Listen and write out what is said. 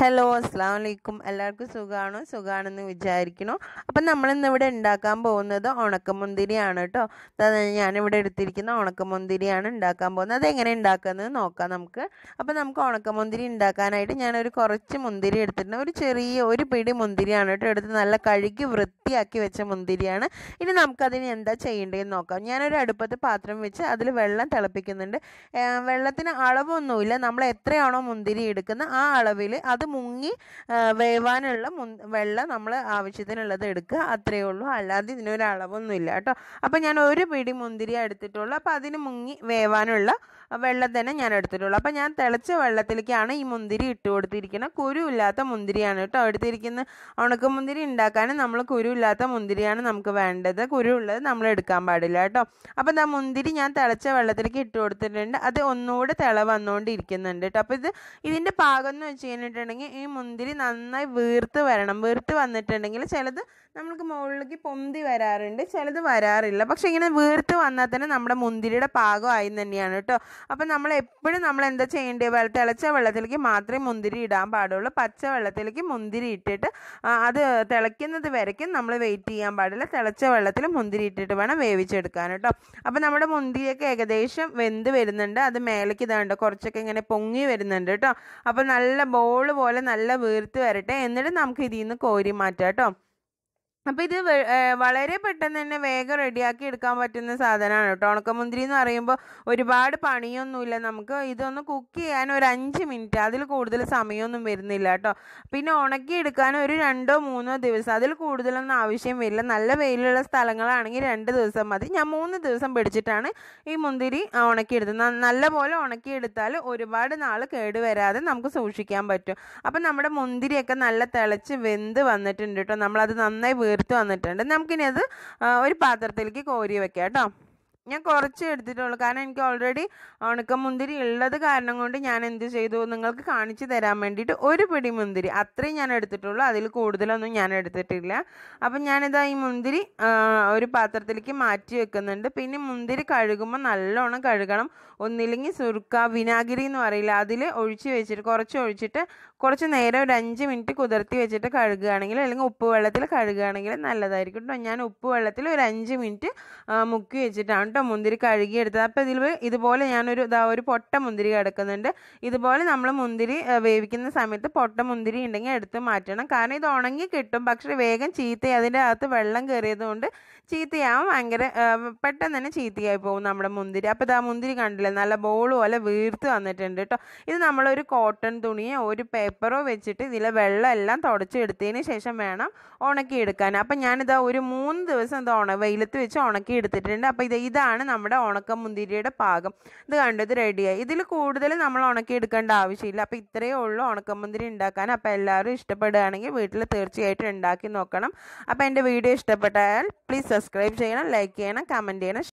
hello അസ്സാം വലൈക്കും എല്ലാവർക്കും സുഖമാണോ സുഖമാണെന്ന് വിചാരിക്കണോ അപ്പം നമ്മളിന്നിവിടെ ഉണ്ടാക്കാൻ പോകുന്നത് ഉണക്കമുന്തിരിയാണ് കേട്ടോ ഞാനിവിടെ എടുത്തിരിക്കുന്ന ഉണക്കമുന്തിരിയാണ് ഉണ്ടാക്കാൻ പോകുന്നത് അതെങ്ങനെ ഉണ്ടാക്കുന്നത് നോക്കാം നമുക്ക് അപ്പം നമുക്ക് ഉണക്കമുന്തിരി ഉണ്ടാക്കാനായിട്ട് ഞാനൊരു കുറച്ച് മുന്തിരി എടുത്തിട്ടുണ്ട് ഒരു ചെറിയ ഒരു പിടി മുന്തിരിയാണ് കേട്ടോ എടുത്ത് നല്ല കഴുകി വൃത്തിയാക്കി വെച്ച മുന്തിരിയാണ് ഇനി നമുക്കതിന് എന്താ ചെയ്യേണ്ടതെന്ന് നോക്കാം ഞാനൊരു അടുപ്പത്ത് പാത്രം വെച്ച് അതിൽ വെള്ളം തിളപ്പിക്കുന്നുണ്ട് വെള്ളത്തിന് അളവൊന്നുമില്ല നമ്മൾ എത്രയാണോ മുന്തിരി എടുക്കുന്നത് ആ അളവിൽ അത് മുങ്ങി വേവാനുള്ള വെള്ളം നമ്മൾ ആവശ്യത്തിനുള്ളത് എടുക്കുക അത്രയേ ഉള്ളൂ അല്ലാതെ ഇതിനൊരു അളവൊന്നുമില്ല കേട്ടോ അപ്പോൾ ഞാൻ ഒരു പിടി മുന്തിരി എടുത്തിട്ടുള്ളൂ അപ്പോൾ അതിന് മുങ്ങി വേവാനുള്ള വെള്ളം തന്നെ ഞാൻ എടുത്തിട്ടുള്ളൂ അപ്പോൾ ഞാൻ തിളച്ച വെള്ളത്തിലേക്കാണ് ഈ മുന്തിരി ഇട്ട് കൊടുത്തിരിക്കുന്നത് കുരുവില്ലാത്ത മുന്തിരിയാണ് കേട്ടോ എടുത്തിരിക്കുന്ന മുന്തിരി ഉണ്ടാക്കാനും നമ്മൾ കുരുവില്ലാത്ത മുന്തിരിയാണ് നമുക്ക് വേണ്ടത് കുരുവുള്ളത് നമ്മൾ എടുക്കാൻ പാടില്ല കേട്ടോ അപ്പോൾ ഞാൻ മുന്തിരി ഞാൻ തിളച്ച വെള്ളത്തിലേക്ക് ഇട്ട് കൊടുത്തിട്ടുണ്ട് അത് ഒന്നുകൂടെ തിള വന്നുകൊണ്ടിരിക്കുന്നുണ്ട് കേട്ടോ അപ്പോൾ ഇത് ഇതിൻ്റെ പാകം എന്ന് വെച്ച് കഴിഞ്ഞിട്ടുണ്ടെങ്കിൽ വെച്ചിട്ടുണ്ടെങ്കിൽ ഈ മുന്തിരി നന്നായി വീർത്ത് വരണം വീർത്ത് വന്നിട്ടുണ്ടെങ്കിൽ ചിലത് നമുക്ക് മുകളിലേക്ക് പൊന്തി വരാറുണ്ട് ചിലത് വരാറില്ല പക്ഷെ ഇങ്ങനെ വീർത്ത് വന്നാൽ തന്നെ നമ്മുടെ മുന്തിരിയുടെ ആയി തന്നെയാണ് കേട്ടോ അപ്പം നമ്മൾ എപ്പോഴും നമ്മൾ എന്താ ചെയ്യേണ്ടത് തിളച്ച വെള്ളത്തിലേക്ക് മാത്രമേ മുന്തിരി ഇടാൻ പാടുള്ളൂ പച്ച വെള്ളത്തിലേക്ക് മുന്തിരി ഇട്ടിട്ട് അത് തിളയ്ക്കുന്നത് വരയ്ക്കും നമ്മൾ വെയിറ്റ് ചെയ്യാൻ പാടില്ല തിളച്ച വെള്ളത്തിൽ മുന്തിരി ഇട്ടിട്ട് വേണം വേവിച്ചെടുക്കാൻ കേട്ടോ അപ്പം നമ്മുടെ മുന്തിരിയൊക്കെ ഏകദേശം വെന്ത് വരുന്നുണ്ട് അത് മേലേക്ക് ഇതാണ്ട് കുറച്ചൊക്കെ ഇങ്ങനെ പൊങ്ങി വരുന്നുണ്ട് കേട്ടോ അപ്പോൾ നല്ല ബോൾ പോലെ പോലെ നല്ല വീർത്ത് വരട്ടെ എന്നിട്ട് നമുക്ക് ഇതിൽ നിന്ന് കോരി മാറ്റാം കേട്ടോ അപ്പോൾ ഇത് വളരെ പെട്ടെന്ന് തന്നെ വേഗം റെഡിയാക്കി എടുക്കാൻ പറ്റുന്ന സാധനമാണ് കേട്ടോ ഉണക്കമുന്തിരി എന്ന് പറയുമ്പോൾ ഒരുപാട് പണിയൊന്നുമില്ല നമുക്ക് ഇതൊന്ന് കുക്ക് ചെയ്യാൻ ഒരു അഞ്ച് മിനിറ്റ് അതിൽ കൂടുതൽ സമയമൊന്നും വരുന്നില്ല കേട്ടോ പിന്നെ ഉണക്കി എടുക്കാൻ ഒരു രണ്ടോ മൂന്നോ ദിവസം അതിൽ കൂടുതലൊന്നും ആവശ്യം വരില്ല നല്ല വെയിലുള്ള സ്ഥലങ്ങളാണെങ്കിൽ രണ്ട് ദിവസം മതി ഞാൻ മൂന്ന് ദിവസം പിടിച്ചിട്ടാണ് ഈ മുന്തിരി ഉണക്കിയെടുത്തത് നല്ലപോലെ ഉണക്കിയെടുത്താൽ ഒരുപാട് നാൾ കേടുവരാതെ നമുക്ക് സൂക്ഷിക്കാൻ പറ്റും അപ്പം നമ്മുടെ മുന്തിരിയൊക്കെ നല്ല തിളച്ച് വെന്ത് വന്നിട്ടുണ്ട് കേട്ടോ നമ്മളത് നന്നായി വീർ എടുത്തു വന്നിട്ടുണ്ട് നമുക്കിനി അത് ഒരു പാത്രത്തിലേക്ക് കോരി വെക്കാം കേട്ടോ ഞാൻ കുറച്ച് എടുത്തിട്ടുള്ളൂ കാരണം എനിക്ക് ഓൾറെഡി ഉണക്കമുന്തിരി ഉള്ളത് കാരണം കൊണ്ട് ഞാൻ എന്ത് ചെയ്തു നിങ്ങൾക്ക് കാണിച്ചു തരാൻ വേണ്ടിയിട്ട് ഒരു പിടി മുന്തിരി അത്രയും ഞാൻ എടുത്തിട്ടുള്ളൂ അതിൽ കൂടുതലൊന്നും ഞാൻ എടുത്തിട്ടില്ല അപ്പം ഞാനിതാ ഈ മുന്തിരി ഒരു പാത്രത്തിലേക്ക് മാറ്റി വെക്കുന്നുണ്ട് പിന്നെ മുന്തിരി കഴുകുമ്പോൾ നല്ലോണം കഴുകണം ഒന്നില്ലെങ്കിൽ സുർക്ക വിനാഗിരി എന്ന് പറയില്ല അതിൽ ഒഴിച്ച് വെച്ചിട്ട് കുറച്ച് ഒഴിച്ചിട്ട് കുറച്ച് നേരം ഒരു അഞ്ച് മിനിറ്റ് കുതിർത്തി വെച്ചിട്ട് കഴുകുകയാണെങ്കിൽ അല്ലെങ്കിൽ ഉപ്പ് വെള്ളത്തിൽ കഴുകുകയാണെങ്കിൽ നല്ലതായിരിക്കും കേട്ടോ ഞാൻ ഉപ്പ് വെള്ളത്തിൽ ഒരു അഞ്ച് മിനിറ്റ് മുക്കി വെച്ചിട്ടാണ് പൊട്ട മുന്തിരി കഴുകിയെടുത്തത് അപ്പോൾ ഇതിൽ ഇതുപോലെ ഞാനൊരു ഇതാ ഒരു പൊട്ട മുന്തിരി കിടക്കുന്നുണ്ട് ഇതുപോലെ നമ്മൾ മുന്തിരി വേവിക്കുന്ന സമയത്ത് പൊട്ട മുന്തിരി ഉണ്ടെങ്കിൽ എടുത്ത് മാറ്റണം കാരണം ഇത് ഉണങ്ങി കിട്ടും പക്ഷേ വേഗം ചീത്ത അതിൻ്റെ അകത്ത് വെള്ളം കയറിയതുകൊണ്ട് ചീത്തയാവും ഭയങ്കര പെട്ടെന്ന് തന്നെ ചീത്തയായി പോകും നമ്മുടെ മുന്തിരി അപ്പോൾ ഇതാ മുന്തിരി കണ്ടില്ലേ നല്ല ബോൾ പോലെ വീർത്ത് വന്നിട്ടുണ്ട് കേട്ടോ ഇത് നമ്മളൊരു കോട്ടൺ തുണിയോ ഒരു പേപ്പറോ വെച്ചിട്ട് ഇതിലെ വെള്ളം എല്ലാം തുടച്ചെടുത്തതിന് ശേഷം വേണം ഉണക്കിയെടുക്കാൻ അപ്പം ഞാനിതാ ഒരു മൂന്ന് ദിവസം ഇത് ഉണ വെയിലത്ത് വെച്ച് എടുത്തിട്ടുണ്ട് അപ്പം ഇത് ഇത് ഇതാണ് നമ്മുടെ ഉണക്ക മുന്തിരിയുടെ പാകം ഇത് കണ്ടത് ഇത് റെഡിയായി ഇതിൽ കൂടുതൽ നമ്മൾ ഉണക്കി എടുക്കേണ്ട ആവശ്യമില്ല അപ്പം ഇത്രയേ ഉള്ളൂ ഉണക്കമുന്തിരി ഉണ്ടാക്കാൻ അപ്പം എല്ലാവരും ഇഷ്ടപ്പെടുകയാണെങ്കിൽ വീട്ടിൽ തീർച്ചയായിട്ടും ഉണ്ടാക്കി നോക്കണം അപ്പം എൻ്റെ വീഡിയോ ഇഷ്ടപ്പെട്ടാൽ പ്ലീസ് സബ്സ്ക്രൈബ് ചെയ്യണം ലൈക്ക് ചെയ്യണം കമൻറ്റ് ചെയ്യണം